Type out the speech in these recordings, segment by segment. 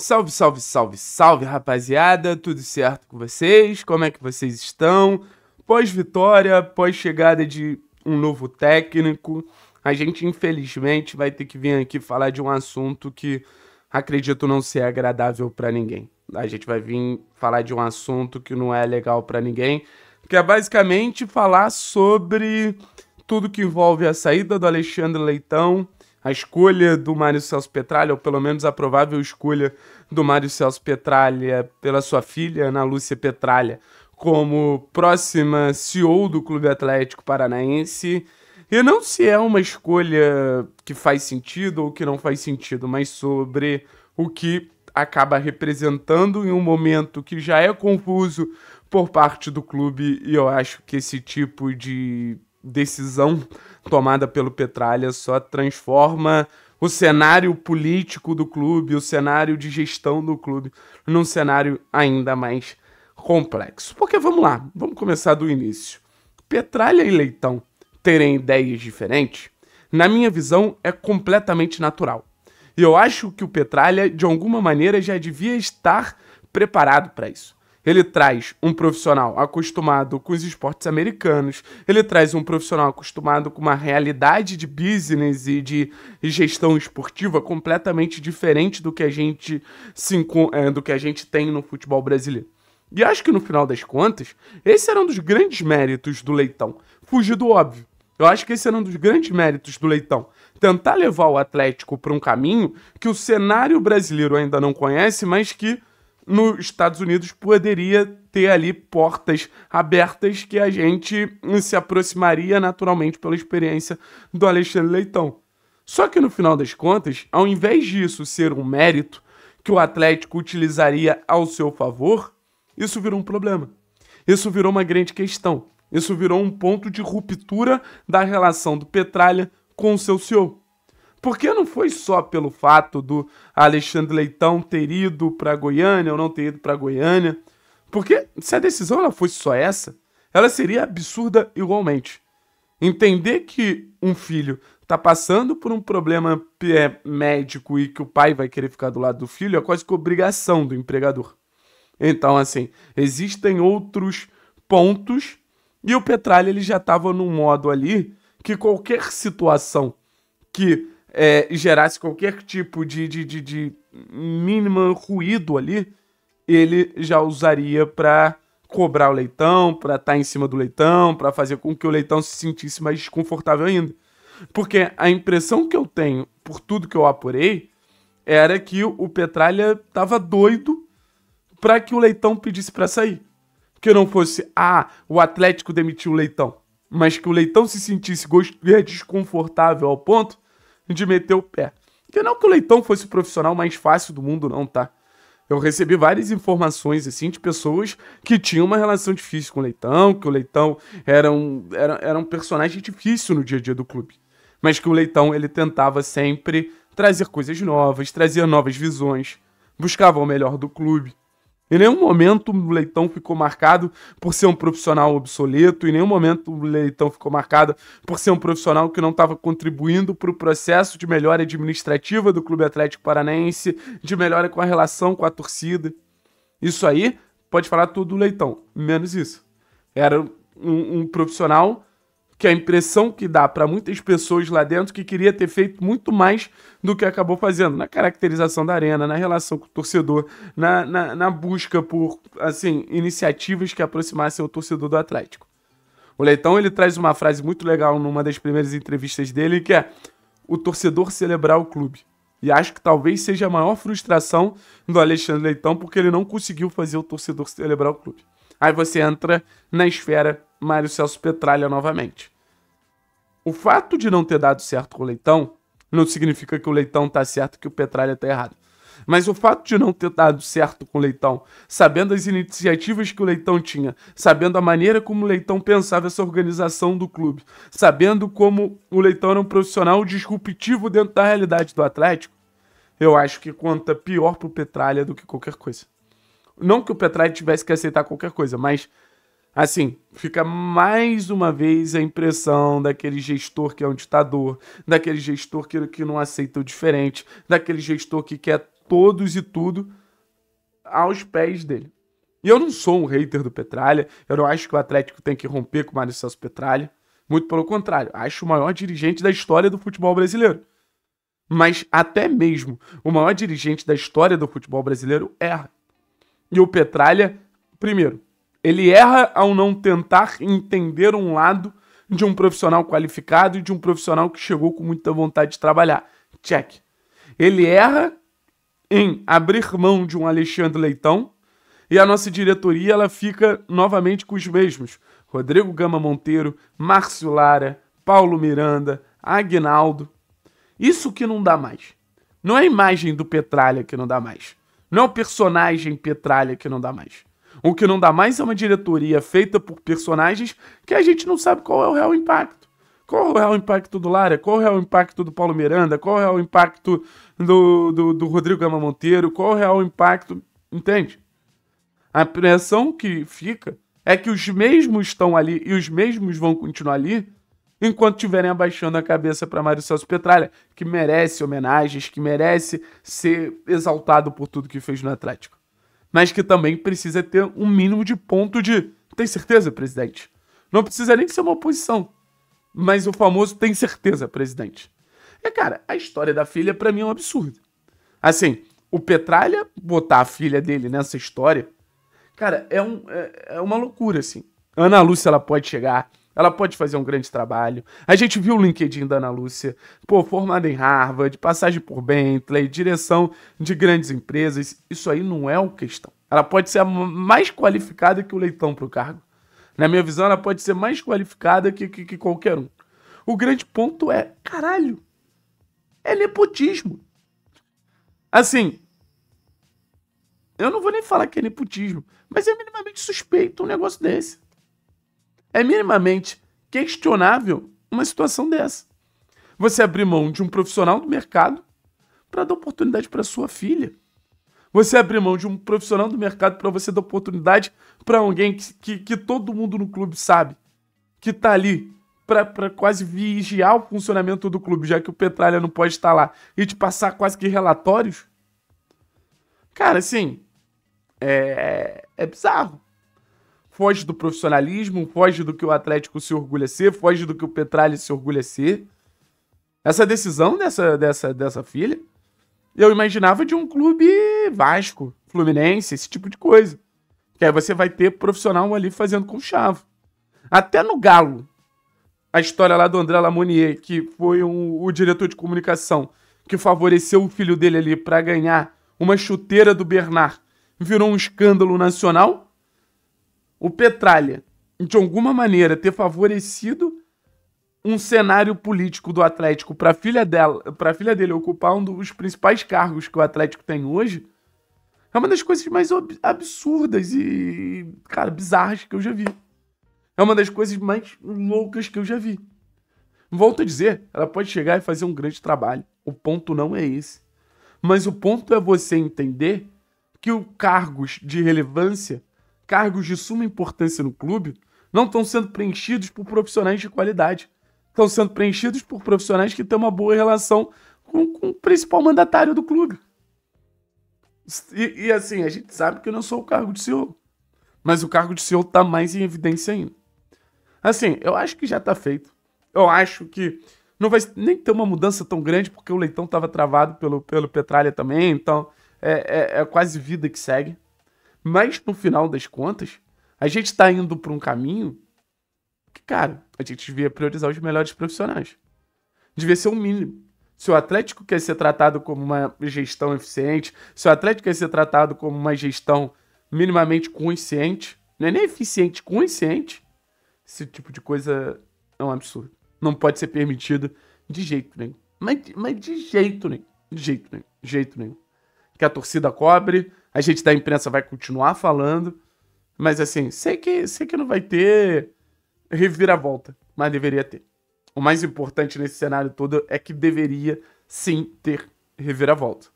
Salve, salve, salve, salve, rapaziada! Tudo certo com vocês? Como é que vocês estão? Pós-vitória, pós-chegada de um novo técnico, a gente infelizmente vai ter que vir aqui falar de um assunto que acredito não ser agradável para ninguém. A gente vai vir falar de um assunto que não é legal para ninguém, que é basicamente falar sobre tudo que envolve a saída do Alexandre Leitão, a escolha do Mário Celso Petralha, ou pelo menos a provável escolha do Mário Celso Petralha pela sua filha, Ana Lúcia Petralha, como próxima CEO do Clube Atlético Paranaense. E não se é uma escolha que faz sentido ou que não faz sentido, mas sobre o que acaba representando em um momento que já é confuso por parte do clube, e eu acho que esse tipo de decisão tomada pelo Petralha só transforma o cenário político do clube, o cenário de gestão do clube, num cenário ainda mais complexo. Porque vamos lá, vamos começar do início. Petralha e Leitão terem ideias diferentes, na minha visão, é completamente natural. E eu acho que o Petralha, de alguma maneira, já devia estar preparado para isso. Ele traz um profissional acostumado com os esportes americanos, ele traz um profissional acostumado com uma realidade de business e de gestão esportiva completamente diferente do que a gente, se, é, do que a gente tem no futebol brasileiro. E acho que no final das contas, esse era um dos grandes méritos do Leitão. Fugir do óbvio. Eu acho que esse era um dos grandes méritos do Leitão. Tentar levar o Atlético para um caminho que o cenário brasileiro ainda não conhece, mas que nos Estados Unidos poderia ter ali portas abertas que a gente se aproximaria naturalmente pela experiência do Alexandre Leitão. Só que no final das contas, ao invés disso ser um mérito que o Atlético utilizaria ao seu favor, isso virou um problema. Isso virou uma grande questão. Isso virou um ponto de ruptura da relação do Petralha com o seu senhor. Porque não foi só pelo fato do Alexandre Leitão ter ido para Goiânia ou não ter ido para Goiânia. Porque se a decisão ela fosse só essa, ela seria absurda igualmente. Entender que um filho tá passando por um problema é, médico e que o pai vai querer ficar do lado do filho é quase que obrigação do empregador. Então, assim, existem outros pontos e o Petralha ele já estava num modo ali que qualquer situação que é, e gerasse qualquer tipo de, de, de, de mínimo ruído ali, ele já usaria para cobrar o leitão, para estar tá em cima do leitão, para fazer com que o leitão se sentisse mais desconfortável ainda. Porque a impressão que eu tenho, por tudo que eu apurei, era que o Petralha tava doido para que o Leitão pedisse para sair. Que não fosse, ah, o Atlético demitiu o Leitão, mas que o Leitão se sentisse é, desconfortável ao ponto de meter o pé. Porque não que o Leitão fosse o profissional mais fácil do mundo, não, tá? Eu recebi várias informações, assim, de pessoas que tinham uma relação difícil com o Leitão, que o Leitão era um, era, era um personagem difícil no dia a dia do clube. Mas que o Leitão, ele tentava sempre trazer coisas novas, trazer novas visões, buscava o melhor do clube. Em nenhum momento o Leitão ficou marcado por ser um profissional obsoleto, em nenhum momento o Leitão ficou marcado por ser um profissional que não estava contribuindo para o processo de melhora administrativa do Clube Atlético Paranaense, de melhora com a relação com a torcida. Isso aí, pode falar tudo do Leitão, menos isso. Era um, um profissional que a impressão que dá para muitas pessoas lá dentro que queria ter feito muito mais do que acabou fazendo na caracterização da arena, na relação com o torcedor, na, na, na busca por assim iniciativas que aproximassem o torcedor do Atlético. O Leitão ele traz uma frase muito legal numa das primeiras entrevistas dele que é o torcedor celebrar o clube. E acho que talvez seja a maior frustração do Alexandre Leitão porque ele não conseguiu fazer o torcedor celebrar o clube. Aí você entra na esfera Mário Celso Petralha novamente. O fato de não ter dado certo com o Leitão não significa que o Leitão está certo e que o Petralha está errado. Mas o fato de não ter dado certo com o Leitão, sabendo as iniciativas que o Leitão tinha, sabendo a maneira como o Leitão pensava essa organização do clube, sabendo como o Leitão era um profissional disruptivo dentro da realidade do Atlético, eu acho que conta pior pro Petralha do que qualquer coisa. Não que o Petralha tivesse que aceitar qualquer coisa, mas Assim, fica mais uma vez a impressão daquele gestor que é um ditador, daquele gestor que, que não aceita o diferente, daquele gestor que quer todos e tudo aos pés dele. E eu não sou um hater do Petralha, eu não acho que o Atlético tem que romper com o Mário Celso Petralha. Muito pelo contrário, acho o maior dirigente da história do futebol brasileiro. Mas até mesmo o maior dirigente da história do futebol brasileiro erra. É e o Petralha, primeiro, ele erra ao não tentar entender um lado de um profissional qualificado e de um profissional que chegou com muita vontade de trabalhar. Check. Ele erra em abrir mão de um Alexandre Leitão e a nossa diretoria ela fica novamente com os mesmos. Rodrigo Gama Monteiro, Márcio Lara, Paulo Miranda, Agnaldo. Isso que não dá mais. Não é a imagem do Petralha que não dá mais. Não é o personagem Petralha que não dá mais. O que não dá mais é uma diretoria feita por personagens que a gente não sabe qual é o real impacto. Qual é o real impacto do Lara? Qual é o real impacto do Paulo Miranda? Qual é o real impacto do, do, do Rodrigo Gama Monteiro? Qual é o real impacto? Entende? A impressão que fica é que os mesmos estão ali e os mesmos vão continuar ali enquanto estiverem abaixando a cabeça para Mário Celso Petralha, que merece homenagens, que merece ser exaltado por tudo que fez no Atlético mas que também precisa ter um mínimo de ponto de tem certeza, presidente? Não precisa nem ser uma oposição, mas o famoso tem certeza, presidente. É, cara, a história da filha para mim é um absurdo. Assim, o Petralha botar a filha dele nessa história, cara, é, um, é, é uma loucura, assim. Ana Lúcia, ela pode chegar ela pode fazer um grande trabalho. A gente viu o LinkedIn da Ana Lúcia. Pô, formada em Harvard, passagem por Bentley, direção de grandes empresas. Isso aí não é uma questão. Ela pode ser mais qualificada que o Leitão para o cargo. Na minha visão, ela pode ser mais qualificada que, que, que qualquer um. O grande ponto é, caralho, é nepotismo. Assim, eu não vou nem falar que é nepotismo, mas é minimamente suspeito um negócio desse. É minimamente questionável uma situação dessa. Você abrir mão de um profissional do mercado para dar oportunidade para sua filha. Você abrir mão de um profissional do mercado para você dar oportunidade para alguém que, que, que, todo mundo no clube sabe, que está ali para quase vigiar o funcionamento do clube, já que o Petralha não pode estar lá, e te passar quase que relatórios. Cara, assim, é, é bizarro foge do profissionalismo, foge do que o Atlético se orgulha ser, foge do que o Petralha se orgulha ser. Essa decisão dessa, dessa, dessa filha, eu imaginava de um clube Vasco, Fluminense, esse tipo de coisa. Que aí você vai ter profissional ali fazendo com chave. Até no Galo, a história lá do André Lamonier, que foi um, o diretor de comunicação que favoreceu o filho dele ali para ganhar uma chuteira do Bernard, virou um escândalo nacional o Petralha, de alguma maneira, ter favorecido um cenário político do Atlético para filha dela, para filha dele ocupar um dos principais cargos que o Atlético tem hoje, é uma das coisas mais absurdas e, cara, bizarras que eu já vi. É uma das coisas mais loucas que eu já vi. Volto a dizer, ela pode chegar e fazer um grande trabalho. O ponto não é esse. Mas o ponto é você entender que os cargos de relevância cargos de suma importância no clube não estão sendo preenchidos por profissionais de qualidade. Estão sendo preenchidos por profissionais que têm uma boa relação com, com o principal mandatário do clube. E, e, assim, a gente sabe que eu não é sou o cargo de CEO. Mas o cargo de CEO está mais em evidência ainda. Assim, eu acho que já está feito. Eu acho que não vai nem ter uma mudança tão grande, porque o leitão estava travado pelo, pelo Petralha também, então é, é, é quase vida que segue. Mas no final das contas, a gente está indo para um caminho que, cara, a gente devia priorizar os melhores profissionais. Devia ser o um mínimo. Se o Atlético quer ser tratado como uma gestão eficiente, se o Atlético quer ser tratado como uma gestão minimamente consciente, não é nem eficiente, consciente, esse tipo de coisa é um absurdo. Não pode ser permitido de jeito nenhum. Mas, mas de jeito nenhum. De jeito nenhum. De jeito nenhum. Que a torcida cobre, a gente da imprensa vai continuar falando, mas assim, sei que, sei que não vai ter reviravolta, mas deveria ter. O mais importante nesse cenário todo é que deveria sim ter reviravolta.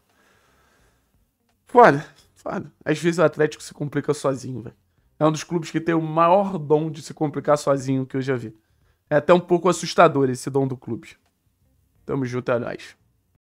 Foda, foda. Às vezes o Atlético se complica sozinho, velho. É um dos clubes que tem o maior dom de se complicar sozinho que eu já vi. É até um pouco assustador esse dom do clube. Tamo junto, é